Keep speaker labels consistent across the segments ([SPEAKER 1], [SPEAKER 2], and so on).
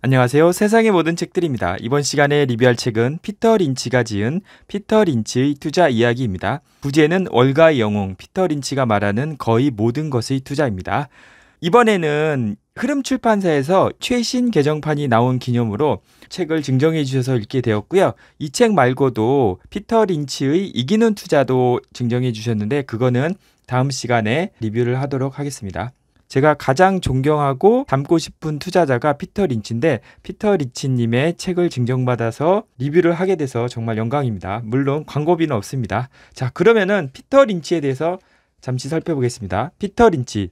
[SPEAKER 1] 안녕하세요. 세상의 모든 책들입니다. 이번 시간에 리뷰할 책은 피터 린치가 지은 피터 린치의 투자 이야기입니다. 부제는 월가의 영웅 피터 린치가 말하는 거의 모든 것의 투자입니다. 이번에는 흐름 출판사에서 최신 개정판이 나온 기념으로 책을 증정해 주셔서 읽게 되었고요. 이 책 말고도 피터 린치의 이기는 투자도 증정해 주셨는데 그거는 다음 시간에 리뷰를 하도록 하겠습니다. 제가 가장 존경하고 닮고 싶은 투자자가 피터 린치인데 피터 린치님의 책을 증정받아서 리뷰를 하게 돼서 정말 영광입니다. 물론 광고비는 없습니다. 자 그러면은 피터 린치에 대해서 잠시 살펴보겠습니다. 피터 린치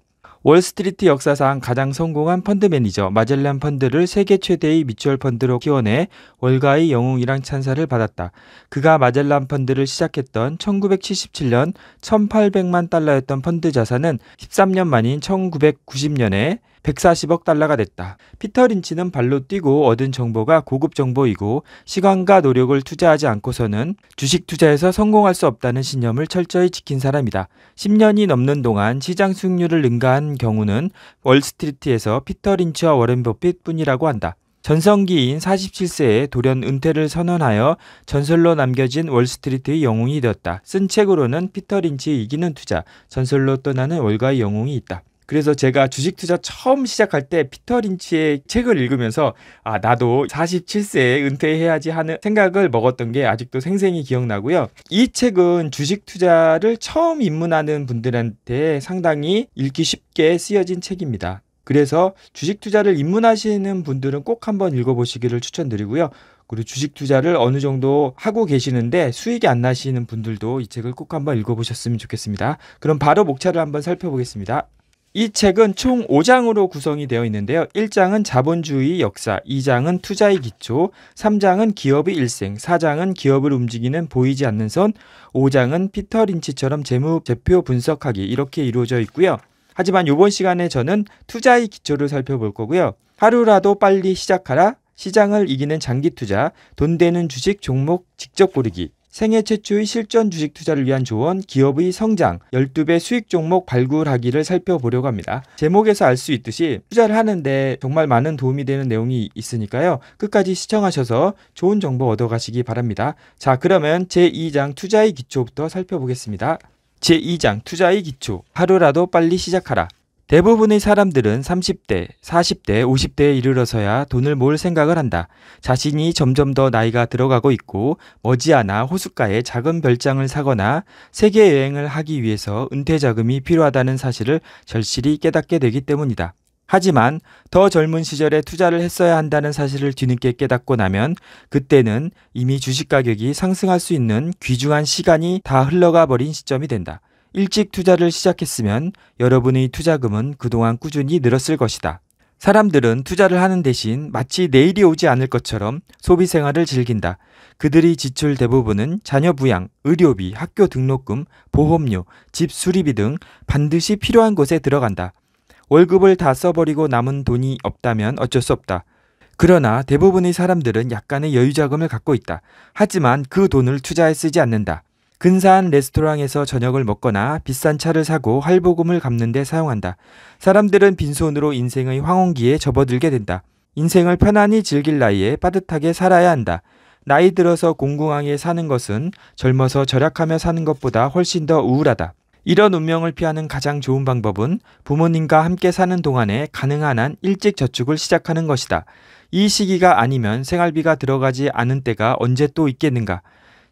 [SPEAKER 1] 월스트리트 역사상 가장 성공한 펀드 매니저 마젤란 펀드를 세계 최대의 미추얼 펀드로 키워내 월가의 영웅이랑 찬사를 받았다. 그가 마젤란 펀드를 시작했던 1977년 1800만 달러였던 펀드 자산은 13년 만인 1990년에 140억 달러가 됐다. 피터 린치는 발로 뛰고 얻은 정보가 고급 정보이고 시간과 노력을 투자하지 않고서는 주식 투자에서 성공할 수 없다는 신념을 철저히 지킨 사람이다. 10년이 넘는 동안 시장 수익률을 능가한 경우는 월스트리트에서 피터 린치와 워렌 버핏뿐이라고 한다. 전성기인 47세에 돌연 은퇴를 선언하여 전설로 남겨진 월스트리트의 영웅이 되었다. 쓴 책으로는 피터 린치의 이기는 투자, 전설로 떠나는 월가의 영웅이 있다. 그래서 제가 주식 투자 처음 시작할 때 피터 린치의 책을 읽으면서 아 나도 47세에 은퇴해야지 하는 생각을 먹었던 게 아직도 생생히 기억나고요. 이 책은 주식 투자를 처음 입문하는 분들한테 상당히 읽기 쉽게 쓰여진 책입니다. 그래서 주식 투자를 입문하시는 분들은 꼭 한번 읽어보시기를 추천드리고요. 그리고 주식 투자를 어느 정도 하고 계시는데 수익이 안 나시는 분들도 이 책을 꼭 한번 읽어보셨으면 좋겠습니다. 그럼 바로 목차를 한번 살펴보겠습니다. 이 책은 총 5장으로 구성이 되어 있는데요. 1장은 자본주의 역사, 2장은 투자의 기초, 3장은 기업의 일생, 4장은 기업을 움직이는 보이지 않는 선, 5장은 피터 린치처럼 재무 대표 분석하기 이렇게 이루어져 있고요. 하지만 이번 시간에 저는 투자의 기초를 살펴볼 거고요. 하루라도 빨리 시작하라. 시장을 이기는 장기 투자, 돈 되는 주식 종목 직접 고르기, 생애 최초의 실전 주식 투자를 위한 조언, 기업의 성장, 12배 수익 종목 발굴하기를 살펴보려고 합니다. 제목에서 알 수 있듯이 투자를 하는데 정말 많은 도움이 되는 내용이 있으니까요. 끝까지 시청하셔서 좋은 정보 얻어가시기 바랍니다. 자, 그러면 제2장 투자의 기초부터 살펴보겠습니다. 제2장 투자의 기초. 하루라도 빨리 시작하라. 대부분의 사람들은 30대, 40대, 50대에 이르러서야 돈을 모을 생각을 한다. 자신이 점점 더 나이가 들어가고 있고 머지않아 호숫가에 작은 별장을 사거나 세계 여행을 하기 위해서 은퇴 자금이 필요하다는 사실을 절실히 깨닫게 되기 때문이다. 하지만 더 젊은 시절에 투자를 했어야 한다는 사실을 뒤늦게 깨닫고 나면 그때는 이미 주식 가격이 상승할 수 있는 귀중한 시간이 다 흘러가 버린 시점이 된다. 일찍 투자를 시작했으면 여러분의 투자금은 그동안 꾸준히 늘었을 것이다. 사람들은 투자를 하는 대신 마치 내일이 오지 않을 것처럼 소비 생활을 즐긴다. 그들이 지출 대부분은 자녀 부양, 의료비, 학교 등록금, 보험료, 집 수리비 등 반드시 필요한 곳에 들어간다. 월급을 다 써버리고 남은 돈이 없다면 어쩔 수 없다. 그러나 대부분의 사람들은 약간의 여유 자금을 갖고 있다. 하지만 그 돈을 투자에 쓰지 않는다. 근사한 레스토랑에서 저녁을 먹거나 비싼 차를 사고 할부금을 갚는데 사용한다. 사람들은 빈손으로 인생의 황혼기에 접어들게 된다. 인생을 편안히 즐길 나이에 빠듯하게 살아야 한다. 나이 들어서 공공황에 사는 것은 젊어서 절약하며 사는 것보다 훨씬 더 우울하다. 이런 운명을 피하는 가장 좋은 방법은 부모님과 함께 사는 동안에 가능한 한 일찍 저축을 시작하는 것이다. 이 시기가 아니면 생활비가 들어가지 않은 때가 언제 또 있겠는가?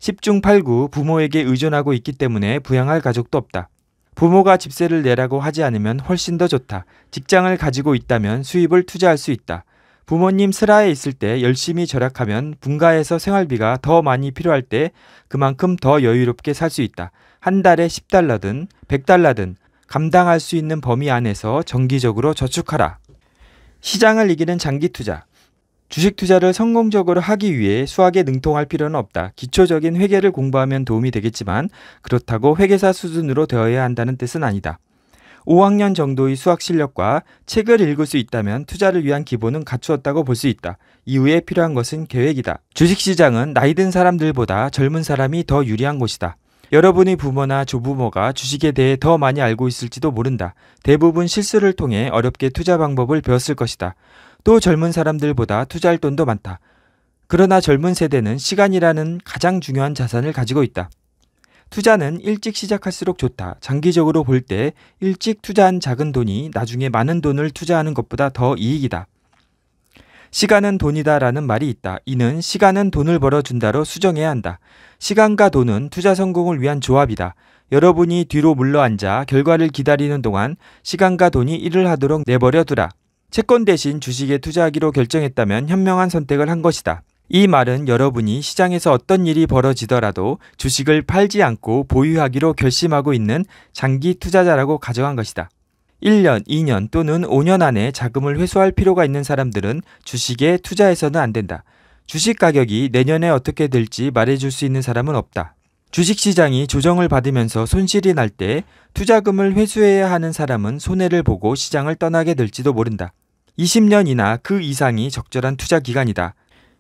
[SPEAKER 1] 10중 8구 부모에게 의존하고 있기 때문에 부양할 가족도 없다. 부모가 집세를 내라고 하지 않으면 훨씬 더 좋다. 직장을 가지고 있다면 수입을 투자할 수 있다. 부모님 슬하에 있을 때 열심히 절약하면 분가에서 생활비가 더 많이 필요할 때 그만큼 더 여유롭게 살 수 있다. 한 달에 10달러든 100달러든 감당할 수 있는 범위 안에서 정기적으로 저축하라. 시장을 이기는 장기 투자. 주식 투자를 성공적으로 하기 위해 수학에 능통할 필요는 없다. 기초적인 회계를 공부하면 도움이 되겠지만 그렇다고 회계사 수준으로 되어야 한다는 뜻은 아니다. 5학년 정도의 수학 실력과 책을 읽을 수 있다면 투자를 위한 기본은 갖추었다고 볼 수 있다. 이후에 필요한 것은 계획이다. 주식시장은 나이든 사람들보다 젊은 사람이 더 유리한 곳이다. 여러분의 부모나 조부모가 주식에 대해 더 많이 알고 있을지도 모른다. 대부분 실수를 통해 어렵게 투자 방법을 배웠을 것이다. 또 젊은 사람들보다 투자할 돈도 많다. 그러나 젊은 세대는 시간이라는 가장 중요한 자산을 가지고 있다. 투자는 일찍 시작할수록 좋다. 장기적으로 볼 때 일찍 투자한 작은 돈이 나중에 많은 돈을 투자하는 것보다 더 이익이다. 시간은 돈이다 라는 말이 있다. 이는 시간은 돈을 벌어준다로 수정해야 한다. 시간과 돈은 투자 성공을 위한 조합이다. 여러분이 뒤로 물러앉아 결과를 기다리는 동안 시간과 돈이 일을 하도록 내버려두라. 채권 대신 주식에 투자하기로 결정했다면 현명한 선택을 한 것이다. 이 말은 여러분이 시장에서 어떤 일이 벌어지더라도 주식을 팔지 않고 보유하기로 결심하고 있는 장기 투자자라고 가정한 것이다. 1년, 2년 또는 5년 안에 자금을 회수할 필요가 있는 사람들은 주식에 투자해서는 안 된다. 주식 가격이 내년에 어떻게 될지 말해줄 수 있는 사람은 없다. 주식 시장이 조정을 받으면서 손실이 날 때 투자금을 회수해야 하는 사람은 손해를 보고 시장을 떠나게 될지도 모른다. 20년이나 그 이상이 적절한 투자 기간이다.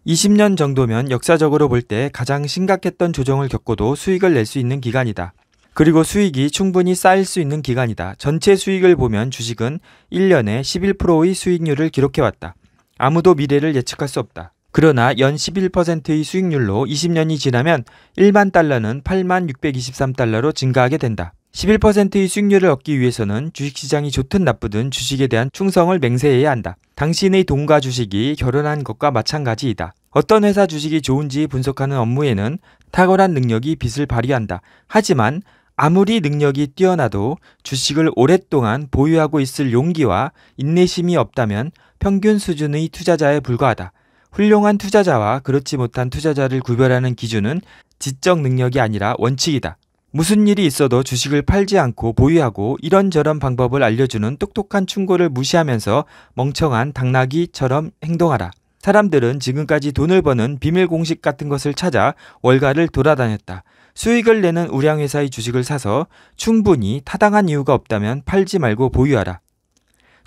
[SPEAKER 1] 20년 정도면 역사적으로 볼 때 가장 심각했던 조정을 겪고도 수익을 낼 수 있는 기간이다. 그리고 수익이 충분히 쌓일 수 있는 기간이다. 전체 수익을 보면 주식은 1년에 11%의 수익률을 기록해왔다. 아무도 미래를 예측할 수 없다. 그러나 연 11%의 수익률로 20년이 지나면 1만 달러는 8만 623달러로 증가하게 된다. 11%의 수익률을 얻기 위해서는 주식시장이 좋든 나쁘든 주식에 대한 충성을 맹세해야 한다. 당신의 돈과 주식이 결혼한 것과 마찬가지이다. 어떤 회사 주식이 좋은지 분석하는 업무에는 탁월한 능력이 빛을 발휘한다. 하지만 아무리 능력이 뛰어나도 주식을 오랫동안 보유하고 있을 용기와 인내심이 없다면 평균 수준의 투자자에 불과하다. 훌륭한 투자자와 그렇지 못한 투자자를 구별하는 기준은 지적 능력이 아니라 원칙이다. 무슨 일이 있어도 주식을 팔지 않고 보유하고 이런저런 방법을 알려주는 똑똑한 충고를 무시하면서 멍청한 당나귀처럼 행동하라. 사람들은 지금까지 돈을 버는 비밀 공식 같은 것을 찾아 월가를 돌아다녔다. 수익을 내는 우량회사의 주식을 사서 충분히 타당한 이유가 없다면 팔지 말고 보유하라.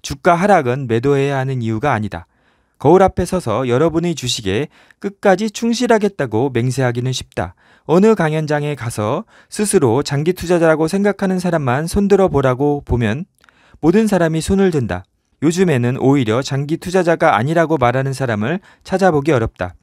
[SPEAKER 1] 주가 하락은 매도해야 하는 이유가 아니다. 거울 앞에 서서 여러분의 주식에 끝까지 충실하겠다고 맹세하기는 쉽다. 어느 강연장에 가서 스스로 장기 투자자라고 생각하는 사람만 손들어 보라고 보면 모든 사람이 손을 든다. 요즘에는 오히려 장기 투자자가 아니라고 말하는 사람을 찾아보기 어렵다.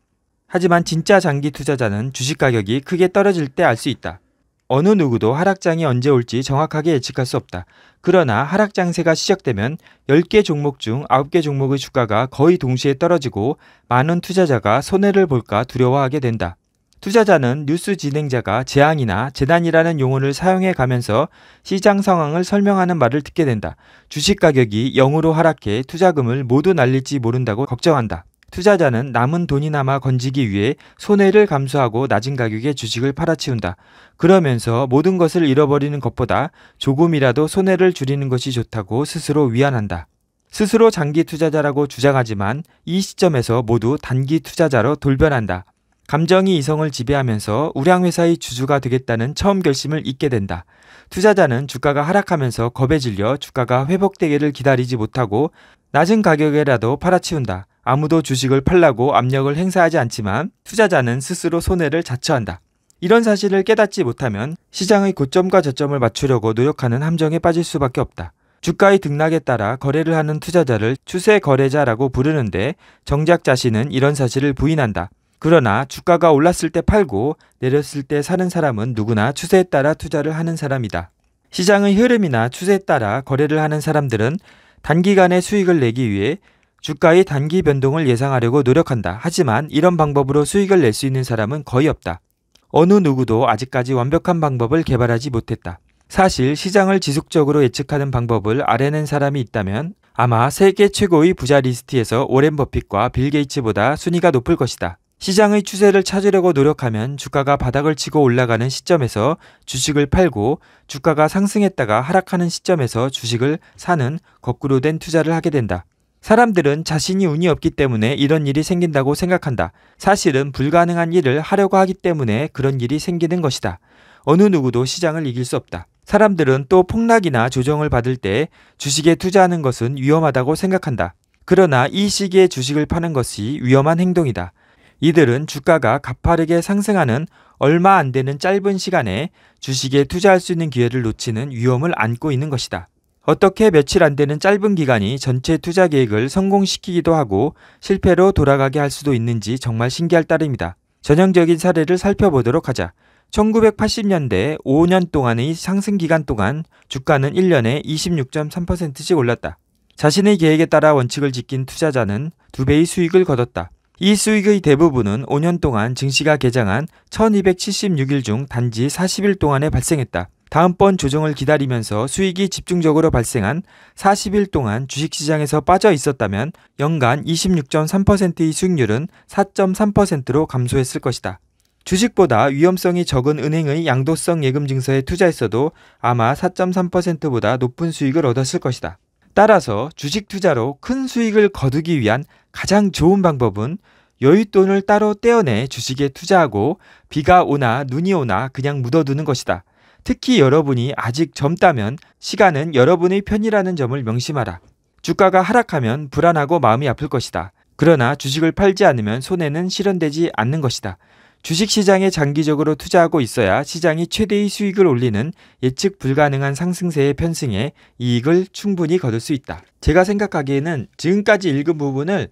[SPEAKER 1] 하지만 진짜 장기 투자자는 주식 가격이 크게 떨어질 때 알 수 있다. 어느 누구도 하락장이 언제 올지 정확하게 예측할 수 없다. 그러나 하락장세가 시작되면 10개 종목 중 9개 종목의 주가가 거의 동시에 떨어지고 많은 투자자가 손해를 볼까 두려워하게 된다. 투자자는 뉴스 진행자가 재앙이나 재난이라는 용어를 사용해 가면서 시장 상황을 설명하는 말을 듣게 된다. 주식 가격이 0으로 하락해 투자금을 모두 날릴지 모른다고 걱정한다. 투자자는 남은 돈이나마 건지기 위해 손해를 감수하고 낮은 가격에 주식을 팔아치운다. 그러면서 모든 것을 잃어버리는 것보다 조금이라도 손해를 줄이는 것이 좋다고 스스로 위안한다. 스스로 장기 투자자라고 주장하지만 이 시점에서 모두 단기 투자자로 돌변한다. 감정이 이성을 지배하면서 우량회사의 주주가 되겠다는 처음 결심을 잊게 된다. 투자자는 주가가 하락하면서 겁에 질려 주가가 회복되기를 기다리지 못하고 낮은 가격에라도 팔아치운다. 아무도 주식을 팔라고 압력을 행사하지 않지만 투자자는 스스로 손해를 자처한다. 이런 사실을 깨닫지 못하면 시장의 고점과 저점을 맞추려고 노력하는 함정에 빠질 수밖에 없다. 주가의 등락에 따라 거래를 하는 투자자를 추세 거래자라고 부르는데 정작 자신은 이런 사실을 부인한다. 그러나 주가가 올랐을 때 팔고 내렸을 때 사는 사람은 누구나 추세에 따라 투자를 하는 사람이다. 시장의 흐름이나 추세에 따라 거래를 하는 사람들은 단기간에 수익을 내기 위해 주가의 단기 변동을 예상하려고 노력한다. 하지만 이런 방법으로 수익을 낼 수 있는 사람은 거의 없다. 어느 누구도 아직까지 완벽한 방법을 개발하지 못했다. 사실 시장을 지속적으로 예측하는 방법을 알아낸 사람이 있다면 아마 세계 최고의 부자 리스트에서 오렌 버핏과 빌 게이츠보다 순위가 높을 것이다. 시장의 추세를 찾으려고 노력하면 주가가 바닥을 치고 올라가는 시점에서 주식을 팔고 주가가 상승했다가 하락하는 시점에서 주식을 사는 거꾸로 된 투자를 하게 된다. 사람들은 자신이 운이 없기 때문에 이런 일이 생긴다고 생각한다. 사실은 불가능한 일을 하려고 하기 때문에 그런 일이 생기는 것이다. 어느 누구도 시장을 이길 수 없다. 사람들은 또 폭락이나 조정을 받을 때 주식에 투자하는 것은 위험하다고 생각한다. 그러나 이 시기에 주식을 파는 것이 위험한 행동이다. 이들은 주가가 가파르게 상승하는 얼마 안 되는 짧은 시간에 주식에 투자할 수 있는 기회를 놓치는 위험을 안고 있는 것이다. 어떻게 며칠 안 되는 짧은 기간이 전체 투자 계획을 성공시키기도 하고 실패로 돌아가게 할 수도 있는지 정말 신기할 따름이다. 전형적인 사례를 살펴보도록 하자. 1980년대 5년 동안의 상승 기간 동안 주가는 1년에 26.3%씩 올랐다. 자신의 계획에 따라 원칙을 지킨 투자자는 두 배의 수익을 거뒀다. 이 수익의 대부분은 5년 동안 증시가 개장한 1276일 중 단지 40일 동안에 발생했다. 다음번 조정을 기다리면서 수익이 집중적으로 발생한 40일 동안 주식시장에서 빠져 있었다면 연간 26.3%의 수익률은 4.3%로 감소했을 것이다. 주식보다 위험성이 적은 은행의 양도성 예금 증서에 투자했어도 아마 4.3%보다 높은 수익을 얻었을 것이다. 따라서 주식 투자로 큰 수익을 거두기 위한 가장 좋은 방법은 여윳돈을 따로 떼어내 주식에 투자하고 비가 오나 눈이 오나 그냥 묻어두는 것이다. 특히 여러분이 아직 젊다면 시간은 여러분의 편이라는 점을 명심하라. 주가가 하락하면 불안하고 마음이 아플 것이다. 그러나 주식을 팔지 않으면 손해는 실현되지 않는 것이다. 주식 시장에 장기적으로 투자하고 있어야 시장이 최대의 수익을 올리는 예측 불가능한 상승세의 편승에 이익을 충분히 거둘 수 있다. 제가 생각하기에는 지금까지 읽은 부분을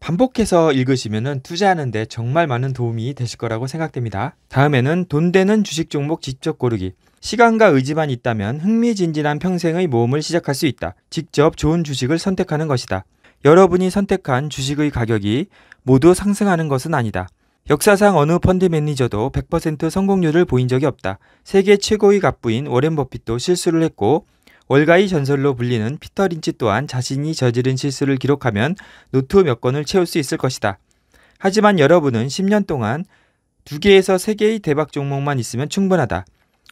[SPEAKER 1] 반복해서 읽으시면 투자하는데 정말 많은 도움이 되실 거라고 생각됩니다. 다음에는 돈 되는 주식 종목 직접 고르기. 시간과 의지만 있다면 흥미진진한 평생의 모험을 시작할 수 있다. 직접 좋은 주식을 선택하는 것이다. 여러분이 선택한 주식의 가격이 모두 상승하는 것은 아니다. 역사상 어느 펀드 매니저도 100% 성공률을 보인 적이 없다. 세계 최고의 갑부인 워렌 버핏도 실수를 했고 월가의 전설로 불리는 피터 린치 또한 자신이 저지른 실수를 기록하면 노트 몇권을 채울 수 있을 것이다. 하지만 여러분은 10년 동안 두 개에서 세 개의 대박 종목만 있으면 충분하다.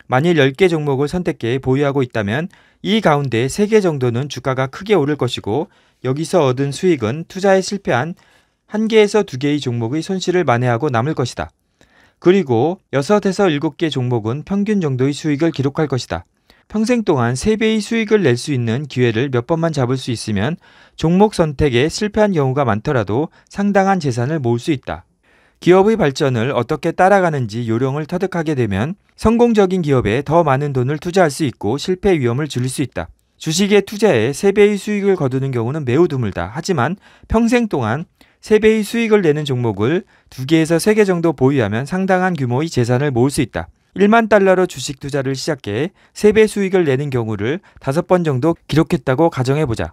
[SPEAKER 1] 만일 10개 종목을 선택해 보유하고 있다면 이 가운데 3개 정도는 주가가 크게 오를 것이고 여기서 얻은 수익은 투자에 실패한 1개에서 2개의 종목의 손실을 만회하고 남을 것이다. 그리고 6에서 7개 종목은 평균 정도의 수익을 기록할 것이다. 평생 동안 3배의 수익을 낼 수 있는 기회를 몇 번만 잡을 수 있으면 종목 선택에 실패한 경우가 많더라도 상당한 재산을 모을 수 있다. 기업의 발전을 어떻게 따라가는지 요령을 터득하게 되면 성공적인 기업에 더 많은 돈을 투자할 수 있고 실패 위험을 줄일 수 있다. 주식에 투자해 3배의 수익을 거두는 경우는 매우 드물다. 하지만 평생 동안 3배의 수익을 내는 종목을 2개에서 3개 정도 보유하면 상당한 규모의 재산을 모을 수 있다. 1만 달러로 주식 투자를 시작해 3배 수익을 내는 경우를 5번 정도 기록했다고 가정해보자.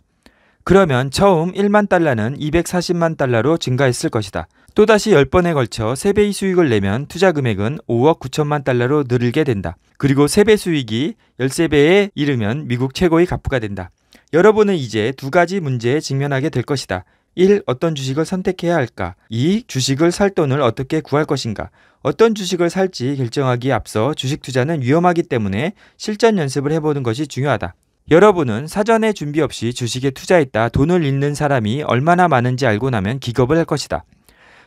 [SPEAKER 1] 그러면 처음 1만 달러는 240만 달러로 증가했을 것이다. 또다시 10번에 걸쳐 3배의 수익을 내면 투자 금액은 5억 9천만 달러로 늘게 된다. 그리고 3배 수익이 13배에 이르면 미국 최고의 가부가 된다. 여러분은 이제 두 가지 문제에 직면하게 될 것이다. 1. 어떤 주식을 선택해야 할까? 2. 주식을 살 돈을 어떻게 구할 것인가? 어떤 주식을 살지 결정하기 앞서 주식 투자는 위험하기 때문에 실전 연습을 해보는 것이 중요하다. 여러분은 사전에 준비 없이 주식에 투자했다 돈을 잃는 사람이 얼마나 많은지 알고 나면 기겁을 할 것이다.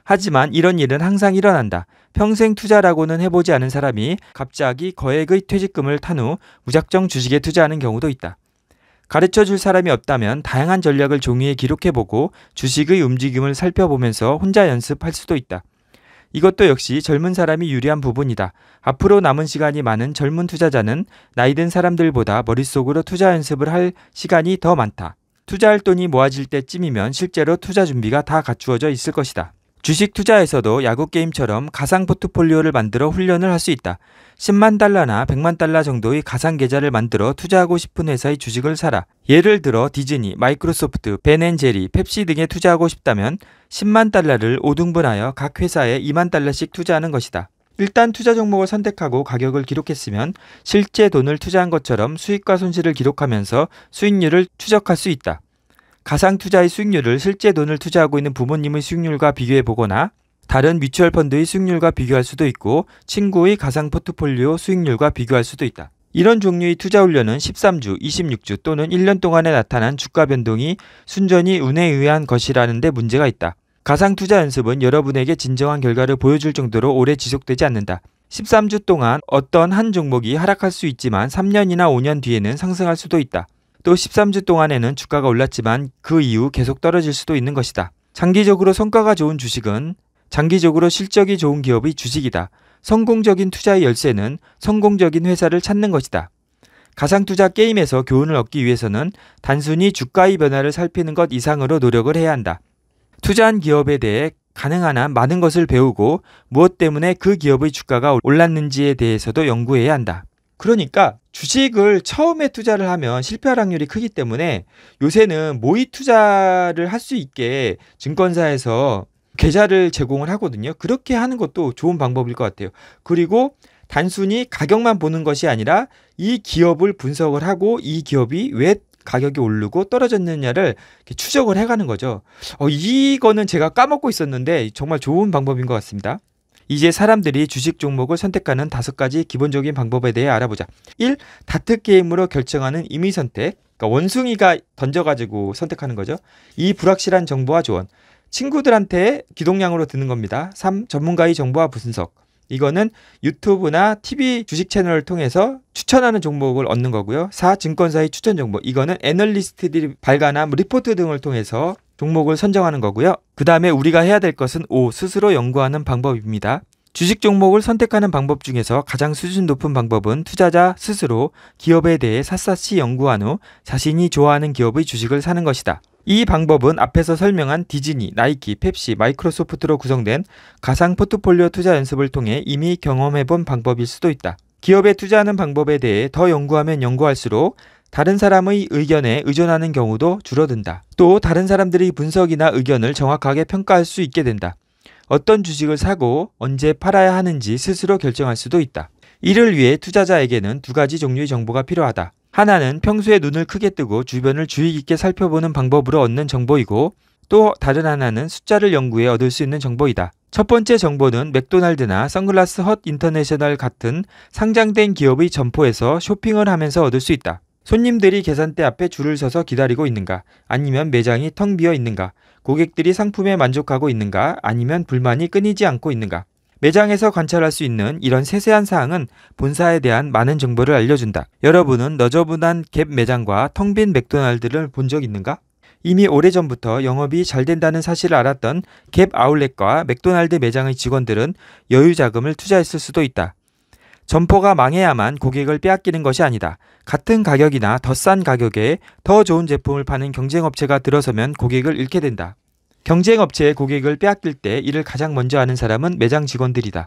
[SPEAKER 1] 하지만 이런 일은 항상 일어난다. 평생 투자라고는 해보지 않은 사람이 갑자기 거액의 퇴직금을 탄 후 무작정 주식에 투자하는 경우도 있다. 가르쳐 줄 사람이 없다면 다양한 전략을 종이에 기록해보고 주식의 움직임을 살펴보면서 혼자 연습할 수도 있다. 이것도 역시 젊은 사람이 유리한 부분이다. 앞으로 남은 시간이 많은 젊은 투자자는 나이든 사람들보다 머릿속으로 투자 연습을 할 시간이 더 많다. 투자할 돈이 모아질 때쯤이면 실제로 투자 준비가 다 갖추어져 있을 것이다. 주식 투자에서도 야구 게임처럼 가상 포트폴리오를 만들어 훈련을 할 수 있다. 10만 달러나 100만 달러 정도의 가상 계좌를 만들어 투자하고 싶은 회사의 주식을 사라. 예를 들어 디즈니, 마이크로소프트, 벤앤제리, 펩시 등에 투자하고 싶다면 10만 달러를 5등분하여 각 회사에 2만 달러씩 투자하는 것이다. 일단 투자 종목을 선택하고 가격을 기록했으면 실제 돈을 투자한 것처럼 수익과 손실을 기록하면서 수익률을 추적할 수 있다. 가상 투자의 수익률을 실제 돈을 투자하고 있는 부모님의 수익률과 비교해 보거나 다른 뮤추얼 펀드의 수익률과 비교할 수도 있고 친구의 가상 포트폴리오 수익률과 비교할 수도 있다. 이런 종류의 투자 훈련은 13주, 26주 또는 1년 동안에 나타난 주가 변동이 순전히 운에 의한 것이라는데 문제가 있다. 가상 투자 연습은 여러분에게 진정한 결과를 보여줄 정도로 오래 지속되지 않는다. 13주 동안 어떤 한 종목이 하락할 수 있지만 3년이나 5년 뒤에는 상승할 수도 있다. 또 13주 동안에는 주가가 올랐지만 그 이후 계속 떨어질 수도 있는 것이다. 장기적으로 성과가 좋은 주식은 장기적으로 실적이 좋은 기업의 주식이다. 성공적인 투자의 열쇠는 성공적인 회사를 찾는 것이다. 가상투자 게임에서 교훈을 얻기 위해서는 단순히 주가의 변화를 살피는 것 이상으로 노력을 해야 한다. 투자한 기업에 대해 가능한 한 많은 것을 배우고 무엇 때문에 그 기업의 주가가 올랐는지에 대해서도 연구해야 한다. 그러니까 주식을 처음에 투자를 하면 실패할 확률이 크기 때문에 요새는 모의 투자를 할 수 있게 증권사에서 계좌를 제공을 하거든요. 그렇게 하는 것도 좋은 방법일 것 같아요. 그리고 단순히 가격만 보는 것이 아니라 이 기업을 분석을 하고 이 기업이 왜 가격이 오르고 떨어졌느냐를 추적을 해가는 거죠. 어, 이거는 제가 까먹고 있었는데 정말 좋은 방법인 것 같습니다. 이제 사람들이 주식 종목을 선택하는 다섯 가지 기본적인 방법에 대해 알아보자. 1. 다트 게임으로 결정하는 임의 선택. 그러니까 원숭이가 던져가지고 선택하는 거죠. 2. 불확실한 정보와 조언. 친구들한테 기동량으로 듣는 겁니다. 3. 전문가의 정보와 분석. 이거는 유튜브나 TV 주식 채널을 통해서 추천하는 종목을 얻는 거고요. 4. 증권사의 추천 정보. 이거는 애널리스트들이 발간한 리포트 등을 통해서 종목을 선정하는 거고요. 그 다음에 우리가 해야 될 것은 O. 스스로 연구하는 방법입니다. 주식 종목을 선택하는 방법 중에서 가장 수준 높은 방법은 투자자 스스로 기업에 대해 샅샅이 연구한 후 자신이 좋아하는 기업의 주식을 사는 것이다. 이 방법은 앞에서 설명한 디즈니, 나이키, 펩시, 마이크로소프트로 구성된 가상 포트폴리오 투자 연습을 통해 이미 경험해본 방법일 수도 있다. 기업에 투자하는 방법에 대해 더 연구하면 연구할수록 다른 사람의 의견에 의존하는 경우도 줄어든다. 또 다른 사람들의 분석이나 의견을 정확하게 평가할 수 있게 된다. 어떤 주식을 사고 언제 팔아야 하는지 스스로 결정할 수도 있다. 이를 위해 투자자에게는 두 가지 종류의 정보가 필요하다. 하나는 평소에 눈을 크게 뜨고 주변을 주의 깊게 살펴보는 방법으로 얻는 정보이고 또 다른 하나는 숫자를 연구해 얻을 수 있는 정보이다. 첫 번째 정보는 맥도날드나 선글라스 헛 인터내셔널 같은 상장된 기업의 점포에서 쇼핑을 하면서 얻을 수 있다. 손님들이 계산대 앞에 줄을 서서 기다리고 있는가? 아니면 매장이 텅 비어 있는가? 고객들이 상품에 만족하고 있는가? 아니면 불만이 끊이지 않고 있는가? 매장에서 관찰할 수 있는 이런 세세한 사항은 본사에 대한 많은 정보를 알려준다. 여러분은 너저분한 갭 매장과 텅 빈 맥도날드를 본 적 있는가? 이미 오래전부터 영업이 잘 된다는 사실을 알았던 갭 아울렛과 맥도날드 매장의 직원들은 여유 자금을 투자했을 수도 있다. 점포가 망해야만 고객을 빼앗기는 것이 아니다. 같은 가격이나 더 싼 가격에 더 좋은 제품을 파는 경쟁업체가 들어서면 고객을 잃게 된다. 경쟁업체의 고객을 빼앗길 때 이를 가장 먼저 아는 사람은 매장 직원들이다.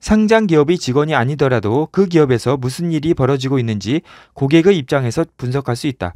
[SPEAKER 1] 상장 기업이 직원이 아니더라도 그 기업에서 무슨 일이 벌어지고 있는지 고객의 입장에서 분석할 수 있다.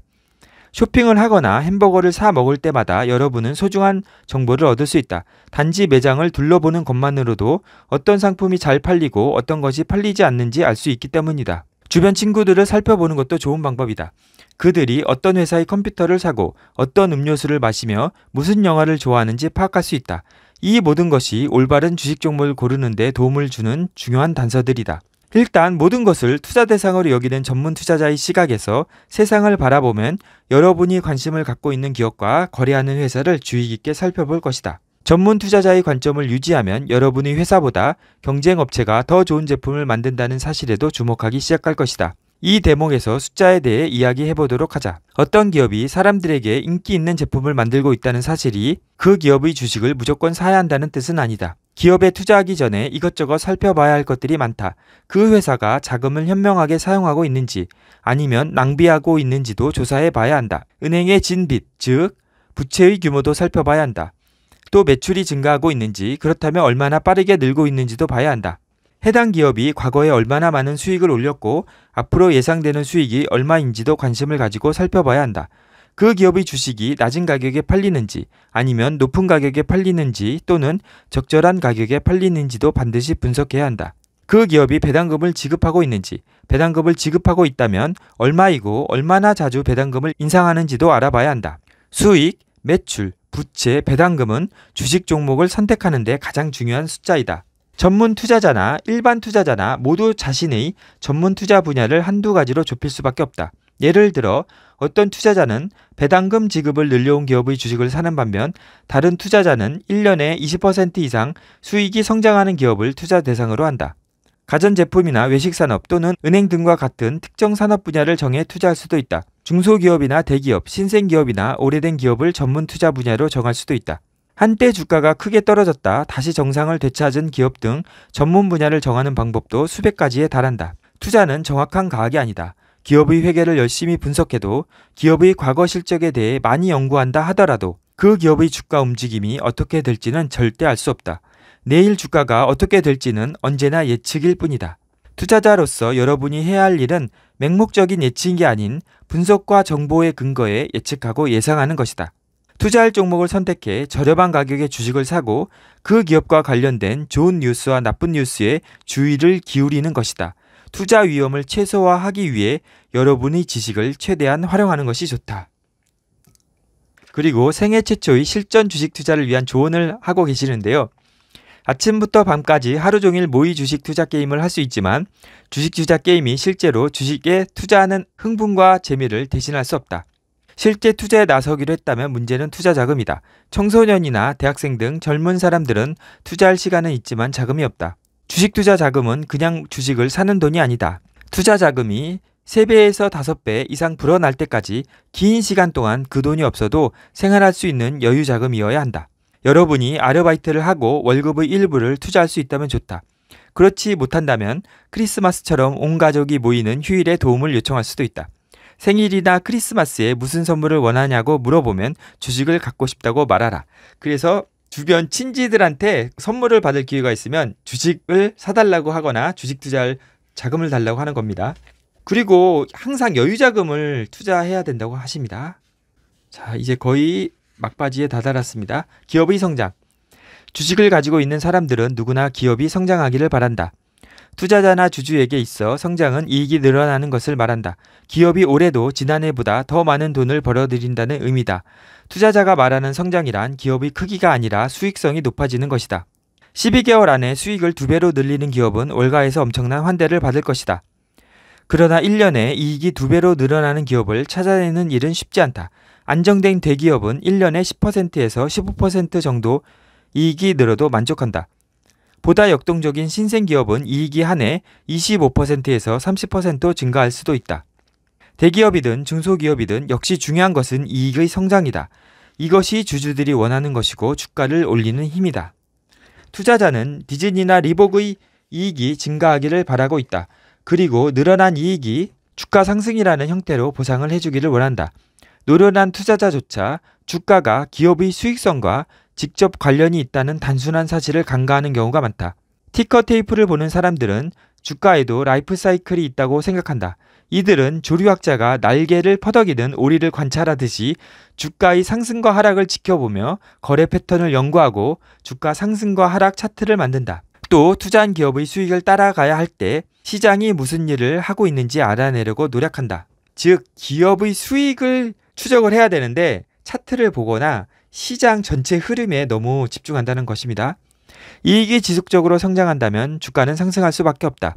[SPEAKER 1] 쇼핑을 하거나 햄버거를 사 먹을 때마다 여러분은 소중한 정보를 얻을 수 있다. 단지 매장을 둘러보는 것만으로도 어떤 상품이 잘 팔리고 어떤 것이 팔리지 않는지 알 수 있기 때문이다. 주변 친구들을 살펴보는 것도 좋은 방법이다. 그들이 어떤 회사의 컴퓨터를 사고 어떤 음료수를 마시며 무슨 영화를 좋아하는지 파악할 수 있다. 이 모든 것이 올바른 주식 종목을 고르는 데 도움을 주는 중요한 단서들이다. 일단 모든 것을 투자 대상으로 여기는 전문 투자자의 시각에서 세상을 바라보면 여러분이 관심을 갖고 있는 기업과 거래하는 회사를 주의 깊게 살펴볼 것이다. 전문 투자자의 관점을 유지하면 여러분의 회사보다 경쟁 업체가 더 좋은 제품을 만든다는 사실에도 주목하기 시작할 것이다. 이 대목에서 숫자에 대해 이야기해 보도록 하자. 어떤 기업이 사람들에게 인기 있는 제품을 만들고 있다는 사실이 그 기업의 주식을 무조건 사야 한다는 뜻은 아니다. 기업에 투자하기 전에 이것저것 살펴봐야 할 것들이 많다. 그 회사가 자금을 현명하게 사용하고 있는지 아니면 낭비하고 있는지도 조사해 봐야 한다. 은행의 진빚, 즉, 부채의 규모도 살펴봐야 한다. 또 매출이 증가하고 있는지 그렇다면 얼마나 빠르게 늘고 있는지도 봐야 한다. 해당 기업이 과거에 얼마나 많은 수익을 올렸고 앞으로 예상되는 수익이 얼마인지도 관심을 가지고 살펴봐야 한다. 그 기업의 주식이 낮은 가격에 팔리는지 아니면 높은 가격에 팔리는지 또는 적절한 가격에 팔리는지도 반드시 분석해야 한다. 그 기업이 배당금을 지급하고 있는지, 배당금을 지급하고 있다면 얼마이고 얼마나 자주 배당금을 인상하는지도 알아봐야 한다. 수익, 매출, 부채, 배당금은 주식 종목을 선택하는데 가장 중요한 숫자이다. 전문 투자자나 일반 투자자나 모두 자신의 전문 투자 분야를 한두 가지로 좁힐 수밖에 없다. 예를 들어 어떤 투자자는 배당금 지급을 늘려온 기업의 주식을 사는 반면 다른 투자자는 1년에 20% 이상 수익이 성장하는 기업을 투자 대상으로 한다. 가전제품이나 외식산업 또는 은행 등과 같은 특정 산업 분야를 정해 투자할 수도 있다. 중소기업이나 대기업, 신생기업이나 오래된 기업을 전문 투자 분야로 정할 수도 있다. 한때 주가가 크게 떨어졌다 다시 정상을 되찾은 기업 등 전문 분야를 정하는 방법도 수백 가지에 달한다. 투자는 정확한 과학이 아니다. 기업의 회계를 열심히 분석해도 기업의 과거 실적에 대해 많이 연구한다 하더라도 그 기업의 주가 움직임이 어떻게 될지는 절대 알 수 없다. 내일 주가가 어떻게 될지는 언제나 예측일 뿐이다. 투자자로서 여러분이 해야 할 일은 맹목적인 예측이 아닌 분석과 정보의 근거에 예측하고 예상하는 것이다. 투자할 종목을 선택해 저렴한 가격의 주식을 사고 그 기업과 관련된 좋은 뉴스와 나쁜 뉴스에 주의를 기울이는 것이다. 투자 위험을 최소화하기 위해 여러분의 지식을 최대한 활용하는 것이 좋다. 그리고 생애 최초의 실전 주식 투자를 위한 조언을 하고 계시는데요. 아침부터 밤까지 하루 종일 모의 주식 투자 게임을 할 수 있지만 주식 투자 게임이 실제로 주식에 투자하는 흥분과 재미를 대신할 수 없다. 실제 투자에 나서기로 했다면 문제는 투자 자금이다. 청소년이나 대학생 등 젊은 사람들은 투자할 시간은 있지만 자금이 없다. 주식 투자 자금은 그냥 주식을 사는 돈이 아니다. 투자 자금이 3배에서 5배 이상 불어날 때까지 긴 시간 동안 그 돈이 없어도 생활할 수 있는 여유 자금이어야 한다. 여러분이 아르바이트를 하고 월급의 일부를 투자할 수 있다면 좋다. 그렇지 못한다면 크리스마스처럼 온 가족이 모이는 휴일에 도움을 요청할 수도 있다. 생일이나 크리스마스에 무슨 선물을 원하냐고 물어보면 주식을 갖고 싶다고 말하라. 그래서 주변 친지들한테 선물을 받을 기회가 있으면 주식을 사달라고 하거나 주식 투자할 자금을 달라고 하는 겁니다. 그리고 항상 여유 자금을 투자해야 된다고 하십니다. 자, 이제 거의 막바지에 다다랐습니다. 기업의 성장. 주식을 가지고 있는 사람들은 누구나 기업이 성장하기를 바란다. 투자자나 주주에게 있어 성장은 이익이 늘어나는 것을 말한다. 기업이 올해도 지난해보다 더 많은 돈을 벌어들인다는 의미다. 투자자가 말하는 성장이란 기업의 크기가 아니라 수익성이 높아지는 것이다. 12개월 안에 수익을 2배로 늘리는 기업은 월가에서 엄청난 환대를 받을 것이다. 그러나 1년에 이익이 2배로 늘어나는 기업을 찾아내는 일은 쉽지 않다. 안정된 대기업은 1년에 10%에서 15% 정도 이익이 늘어도 만족한다. 보다 역동적인 신생 기업은 이익이 한해 25%에서 30% 증가할 수도 있다. 대기업이든 중소기업이든 역시 중요한 것은 이익의 성장이다. 이것이 주주들이 원하는 것이고 주가를 올리는 힘이다. 투자자는 디즈니나 리복의 이익이 증가하기를 바라고 있다. 그리고 늘어난 이익이 주가 상승이라는 형태로 보상을 해주기를 원한다. 노련한 투자자조차 주가가 기업의 수익성과 직접 관련이 있다는 단순한 사실을 간과하는 경우가 많다. 티커 테이프를 보는 사람들은 주가에도 라이프 사이클이 있다고 생각한다. 이들은 조류학자가 날개를 퍼덕이는 오리를 관찰하듯이 주가의 상승과 하락을 지켜보며 거래 패턴을 연구하고 주가 상승과 하락 차트를 만든다. 또 투자한 기업의 수익을 따라가야 할 때 시장이 무슨 일을 하고 있는지 알아내려고 노력한다. 즉, 기업의 수익을 추적을 해야 되는데 차트를 보거나 시장 전체 흐름에 너무 집중한다는 것입니다. 이익이 지속적으로 성장한다면 주가는 상승할 수밖에 없다.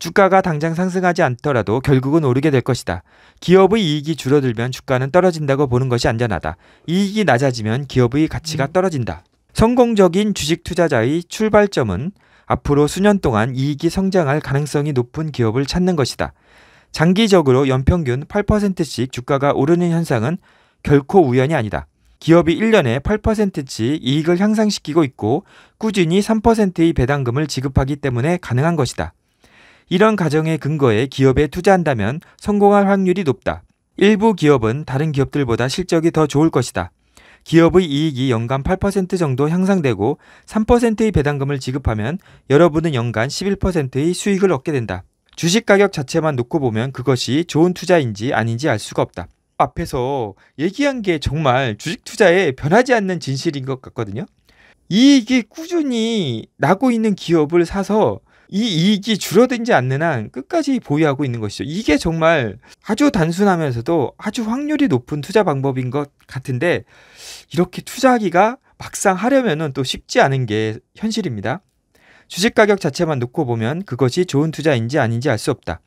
[SPEAKER 1] 주가가 당장 상승하지 않더라도 결국은 오르게 될 것이다. 기업의 이익이 줄어들면 주가는 떨어진다고 보는 것이 안전하다. 이익이 낮아지면 기업의 가치가 음. 떨어진다. 성공적인 주식 투자자의 출발점은 앞으로 수년 동안 이익이 성장할 가능성이 높은 기업을 찾는 것이다. 장기적으로 연평균 8%씩 주가가 오르는 현상은 결코 우연이 아니다. 기업이 1년에 8%치 이익을 향상시키고 있고 꾸준히 3%의 배당금을 지급하기 때문에 가능한 것이다. 이런 가정의 근거에 기업에 투자한다면 성공할 확률이 높다. 일부 기업은 다른 기업들보다 실적이 더 좋을 것이다. 기업의 이익이 연간 8% 정도 향상되고 3%의 배당금을 지급하면 여러분은 연간 11%의 수익을 얻게 된다. 주식 가격 자체만 놓고 보면 그것이 좋은 투자인지 아닌지 알 수가 없다. 앞에서 얘기한 게 정말 주식 투자에 변하지 않는 진실인 것 같거든요. 이익이 꾸준히 나고 있는 기업을 사서 이 이익이 줄어들지 않는 한 끝까지 보유하고 있는 것이죠. 이게 정말 아주 단순하면서도 아주 확률이 높은 투자 방법인 것 같은데 이렇게 투자하기가 막상 하려면또 쉽지 않은 게 현실입니다. 주식 가격 자체만 놓고 보면 그것이 좋은 투자인지 아닌지 알 수 없다.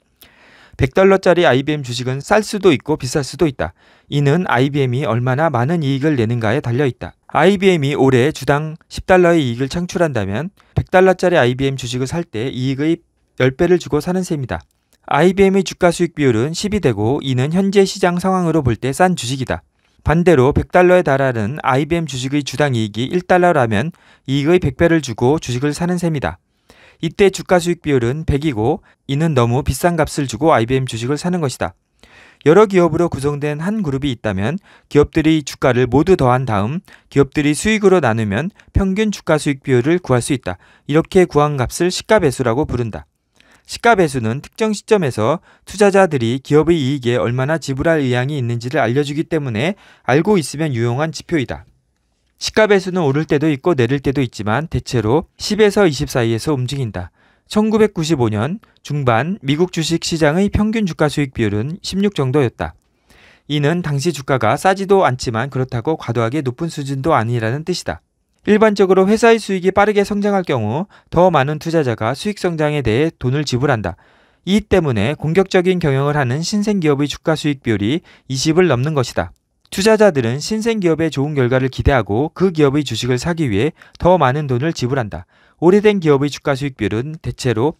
[SPEAKER 1] 100달러짜리 IBM 주식은 쌀 수도 있고 비쌀 수도 있다. 이는 IBM이 얼마나 많은 이익을 내는가에 달려 있다. IBM이 올해 주당 10달러의 이익을 창출한다면 100달러짜리 IBM 주식을 살 때 이익의 10배를 주고 사는 셈이다. IBM의 주가 수익 비율은 10이 되고 이는 현재 시장 상황으로 볼 때 싼 주식이다. 반대로 100달러에 달하는 IBM 주식의 주당 이익이 1달러라면 이익의 100배를 주고 주식을 사는 셈이다. 이때 주가 수익 비율은 100이고 이는 너무 비싼 값을 주고 IBM 주식을 사는 것이다. 여러 기업으로 구성된 한 그룹이 있다면 기업들이 주가를 모두 더한 다음 기업들이 수익으로 나누면 평균 주가 수익 비율을 구할 수 있다. 이렇게 구한 값을 시가배수라고 부른다. 시가배수는 특정 시점에서 투자자들이 기업의 이익에 얼마나 지불할 의향이 있는지를 알려주기 때문에 알고 있으면 유용한 지표이다. 시가배수는 오를 때도 있고 내릴 때도 있지만 대체로 10에서 20 사이에서 움직인다. 1995년 중반 미국 주식 시장의 평균 주가 수익 비율은 16 정도였다. 이는 당시 주가가 싸지도 않지만 그렇다고 과도하게 높은 수준도 아니라는 뜻이다. 일반적으로 회사의 수익이 빠르게 성장할 경우 더 많은 투자자가 수익 성장에 대해 돈을 지불한다. 이 때문에 공격적인 경영을 하는 신생 기업의 주가 수익 비율이 20을 넘는 것이다. 투자자들은 신생 기업의 좋은 결과를 기대하고 그 기업의 주식을 사기 위해 더 많은 돈을 지불한다. 오래된 기업의 주가 수익률은 대체로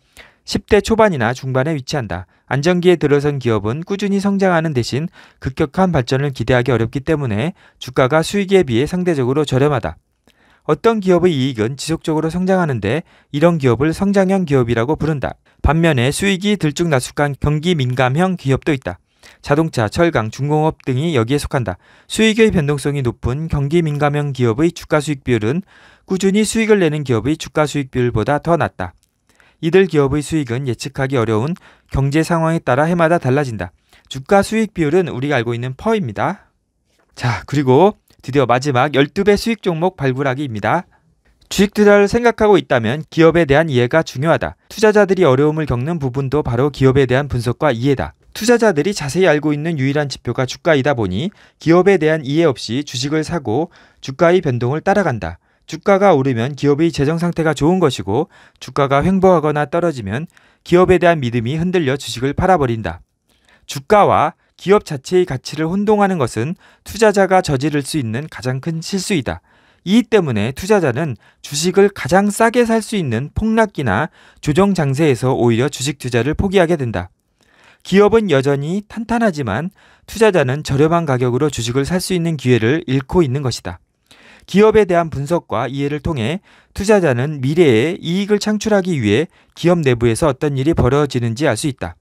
[SPEAKER 1] 10대 초반이나 중반에 위치한다. 안정기에 들어선 기업은 꾸준히 성장하는 대신 급격한 발전을 기대하기 어렵기 때문에 주가가 수익에 비해 상대적으로 저렴하다. 어떤 기업의 이익은 지속적으로 성장하는데 이런 기업을 성장형 기업이라고 부른다. 반면에 수익이 들쭉날쭉한 경기 민감형 기업도 있다. 자동차, 철강, 중공업 등이 여기에 속한다. 수익의 변동성이 높은 경기 민감형 기업의 주가 수익 비율은 꾸준히 수익을 내는 기업의 주가 수익 비율보다 더 낮다. 이들 기업의 수익은 예측하기 어려운 경제 상황에 따라 해마다 달라진다. 주가 수익 비율은 우리가 알고 있는 퍼입니다. 자, 그리고 드디어 마지막 12배 수익 종목 발굴하기입니다. 주식 투자를 생각하고 있다면 기업에 대한 이해가 중요하다. 투자자들이 어려움을 겪는 부분도 바로 기업에 대한 분석과 이해다. 투자자들이 자세히 알고 있는 유일한 지표가 주가이다 보니 기업에 대한 이해 없이 주식을 사고 주가의 변동을 따라간다. 주가가 오르면 기업의 재정 상태가 좋은 것이고 주가가 횡보하거나 떨어지면 기업에 대한 믿음이 흔들려 주식을 팔아버린다. 주가와 기업 자체의 가치를 혼동하는 것은 투자자가 저지를 수 있는 가장 큰 실수이다. 이 때문에 투자자는 주식을 가장 싸게 살 수 있는 폭락기나 조정 장세에서 오히려 주식 투자를 포기하게 된다. 기업은 여전히 탄탄하지만 투자자는 저렴한 가격으로 주식을 살 수 있는 기회를 잃고 있는 것이다. 기업에 대한 분석과 이해를 통해 투자자는 미래에 이익을 창출하기 위해 기업 내부에서 어떤 일이 벌어지는지 알 수 있다.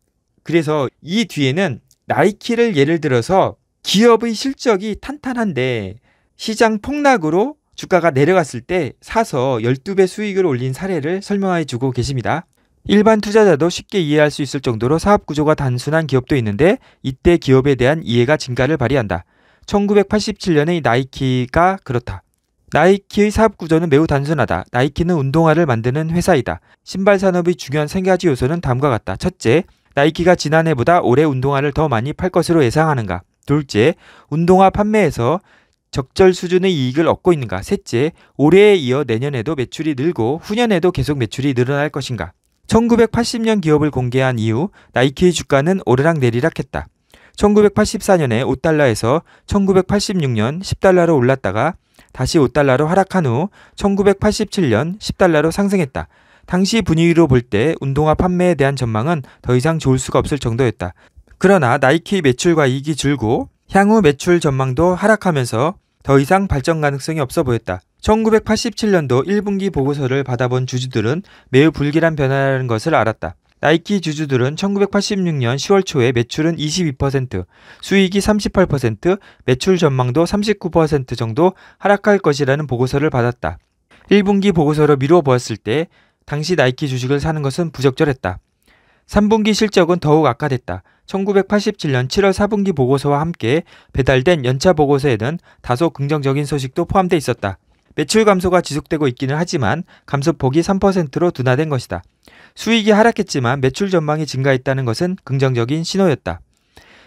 [SPEAKER 1] 그래서 이 뒤에는 나이키를 예를 들어서 기업의 실적이 탄탄한데 시장 폭락으로 주가가 내려갔을 때 사서 12배 수익을 올린 사례를 설명해 주고 계십니다. 일반 투자자도 쉽게 이해할 수 있을 정도로 사업 구조가 단순한 기업도 있는데 이때 기업에 대한 이해가 증가를 발휘한다. 1987년의 나이키가 그렇다. 나이키의 사업 구조는 매우 단순하다. 나이키는 운동화를 만드는 회사이다. 신발 산업의 중요한 세 가지 요소는 다음과 같다. 첫째, 나이키가 지난해보다 올해 운동화를 더 많이 팔 것으로 예상하는가. 둘째, 운동화 판매에서 적절 수준의 이익을 얻고 있는가. 셋째, 올해에 이어 내년에도 매출이 늘고 후년에도 계속 매출이 늘어날 것인가. 1980년 기업을 공개한 이후 나이키의 주가는 오르락내리락했다. 1984년에 5달러에서 1986년 10달러로 올랐다가 다시 5달러로 하락한 후 1987년 10달러로 상승했다. 당시 분위기로 볼 때 운동화 판매에 대한 전망은 더 이상 좋을 수가 없을 정도였다. 그러나 나이키 매출과 이익이 줄고 향후 매출 전망도 하락하면서 더 이상 발전 가능성이 없어 보였다. 1987년도 1분기 보고서를 받아본 주주들은 매우 불길한 변화라는 것을 알았다. 나이키 주주들은 1986년 10월 초에 매출은 22%, 수익이 38%, 매출 전망도 39% 정도 하락할 것이라는 보고서를 받았다. 1분기 보고서로 미루어 보았을 때 당시 나이키 주식을 사는 것은 부적절했다. 3분기 실적은 더욱 악화됐다. 1987년 7월 4분기 보고서와 함께 배달된 연차 보고서에는 다소 긍정적인 소식도 포함되어 있었다. 매출 감소가 지속되고 있기는 하지만 감소폭이 3%로 둔화된 것이다. 수익이 하락했지만 매출 전망이 증가했다는 것은 긍정적인 신호였다.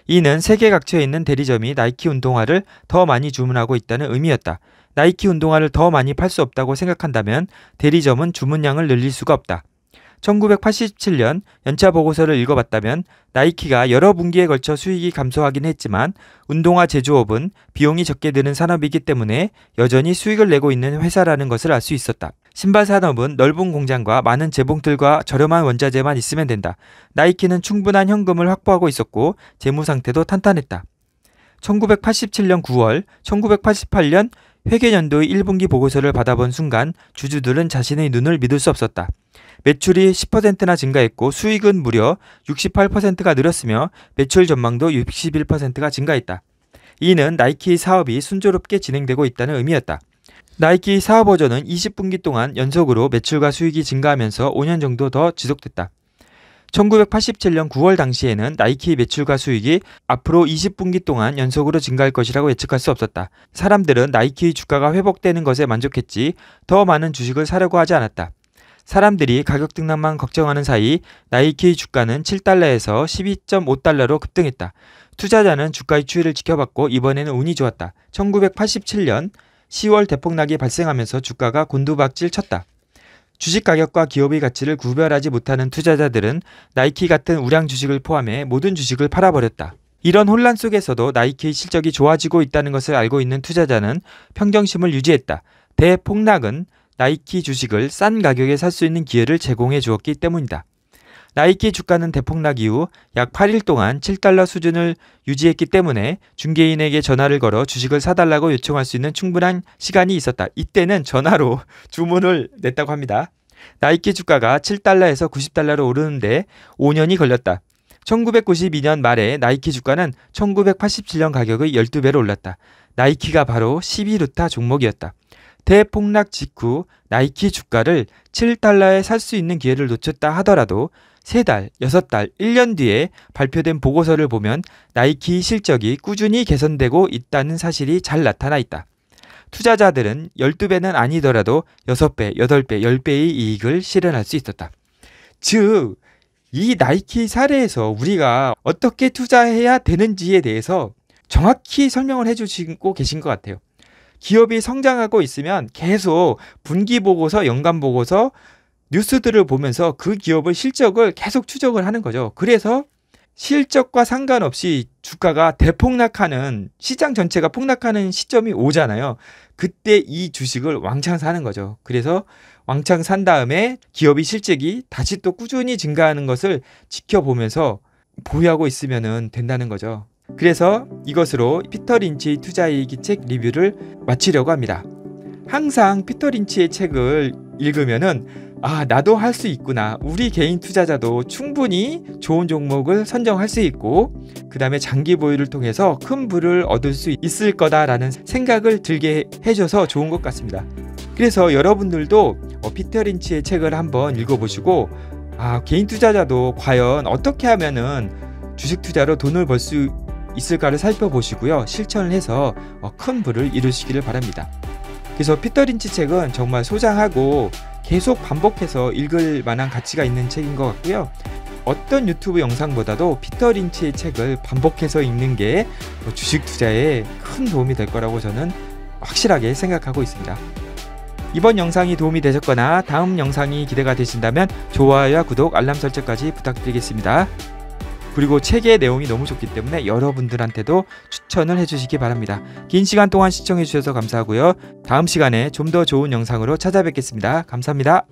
[SPEAKER 1] 이는 세계 각처에 있는 대리점이 나이키 운동화를 더 많이 주문하고 있다는 의미였다. 나이키 운동화를 더 많이 팔 수 없다고 생각한다면 대리점은 주문량을 늘릴 수가 없다. 1987년 연차 보고서를 읽어봤다면 나이키가 여러 분기에 걸쳐 수익이 감소하긴 했지만 운동화 제조업은 비용이 적게 드는 산업이기 때문에 여전히 수익을 내고 있는 회사라는 것을 알 수 있었다. 신발 산업은 넓은 공장과 많은 재봉틀과 저렴한 원자재만 있으면 된다. 나이키는 충분한 현금을 확보하고 있었고 재무 상태도 탄탄했다. 1987년 9월, 1988년 회계연도의 1분기 보고서를 받아본 순간 주주들은 자신의 눈을 믿을 수 없었다. 매출이 10%나 증가했고 수익은 무려 68%가 늘었으며 매출 전망도 61%가 증가했다. 이는 나이키 사업이 순조롭게 진행되고 있다는 의미였다. 나이키 사업 버전은 20분기 동안 연속으로 매출과 수익이 증가하면서 5년 정도 더 지속됐다. 1987년 9월 당시에는 나이키 매출과 수익이 앞으로 20분기 동안 연속으로 증가할 것이라고 예측할 수 없었다. 사람들은 나이키 주가가 회복되는 것에 만족했지 더 많은 주식을 사려고 하지 않았다. 사람들이 가격 등락만 걱정하는 사이 나이키 주가는 7달러에서 12.5달러로 급등했다. 투자자는 주가의 추이를 지켜봤고 이번에는 운이 좋았다. 1987년 10월 대폭락이 발생하면서 주가가 곤두박질 쳤다. 주식 가격과 기업의 가치를 구별하지 못하는 투자자들은 나이키 같은 우량 주식을 포함해 모든 주식을 팔아버렸다. 이런 혼란 속에서도 나이키의 실적이 좋아지고 있다는 것을 알고 있는 투자자는 평정심을 유지했다. 대폭락은 나이키 주식을 싼 가격에 살 수 있는 기회를 제공해 주었기 때문이다. 나이키 주가는 대폭락 이후 약 8일 동안 7달러 수준을 유지했기 때문에 중개인에게 전화를 걸어 주식을 사달라고 요청할 수 있는 충분한 시간이 있었다. 이때는 전화로 주문을 냈다고 합니다. 나이키 주가가 7달러에서 90달러로 오르는데 5년이 걸렸다. 1992년 말에 나이키 주가는 1987년 가격의 12배로 올랐다. 나이키가 바로 12루타 종목이었다. 대폭락 직후 나이키 주가를 7달러에 살 수 있는 기회를 놓쳤다 하더라도 3달, 6달, 1년 뒤에 발표된 보고서를 보면 나이키 실적이 꾸준히 개선되고 있다는 사실이 잘 나타나 있다. 투자자들은 12배는 아니더라도 6배, 8배, 10배의 이익을 실현할 수 있었다. 즉, 이 나이키 사례에서 우리가 어떻게 투자해야 되는지에 대해서 정확히 설명을 해주시고 계신 것 같아요. 기업이 성장하고 있으면 계속 분기 보고서, 연간 보고서 뉴스들을 보면서 그 기업의 실적을 계속 추적을 하는 거죠. 그래서 실적과 상관없이 주가가 대폭락하는 시장 전체가 폭락하는 시점이 오잖아요. 그때 이 주식을 왕창 사는 거죠. 그래서 왕창 산 다음에 기업이 실적이 다시 또 꾸준히 증가하는 것을 지켜보면서 보유하고 있으면 된다는 거죠. 그래서 이것으로 피터 린치 투자이익이 책 리뷰를 마치려고 합니다. 항상 피터 린치의 책을 읽으면은 아 나도 할 수 있구나 우리 개인 투자자도 충분히 좋은 종목을 선정할 수 있고 그 다음에 장기 보유를 통해서 큰 부를 얻을 수 있을 거다라는 생각을 들게 해줘서 좋은 것 같습니다 그래서 여러분들도 어, 피터 린치의 책을 한번 읽어보시고 아 개인 투자자도 과연 어떻게 하면은 주식 투자로 돈을 벌수 있을까를 살펴보시고요. 실천을 해서 어, 큰 부를 이루시기를 바랍니다. 그래서 피터 린치 책은 정말 소장하고 계속 반복해서 읽을 만한 가치가 있는 책인 것 같고요. 어떤 유튜브 영상보다도 피터 린치의 책을 반복해서 읽는 게 뭐 주식 투자에 큰 도움이 될 거라고 저는 확실하게 생각하고 있습니다. 이번 영상이 도움이 되셨거나 다음 영상이 기대가 되신다면 좋아요와 구독, 알람 설정까지 부탁드리겠습니다. 그리고 책의 내용이 너무 좋기 때문에 여러분들한테도 추천을 해주시기 바랍니다. 긴 시간 동안 시청해주셔서 감사하고요. 다음 시간에 좀 더 좋은 영상으로 찾아뵙겠습니다. 감사합니다.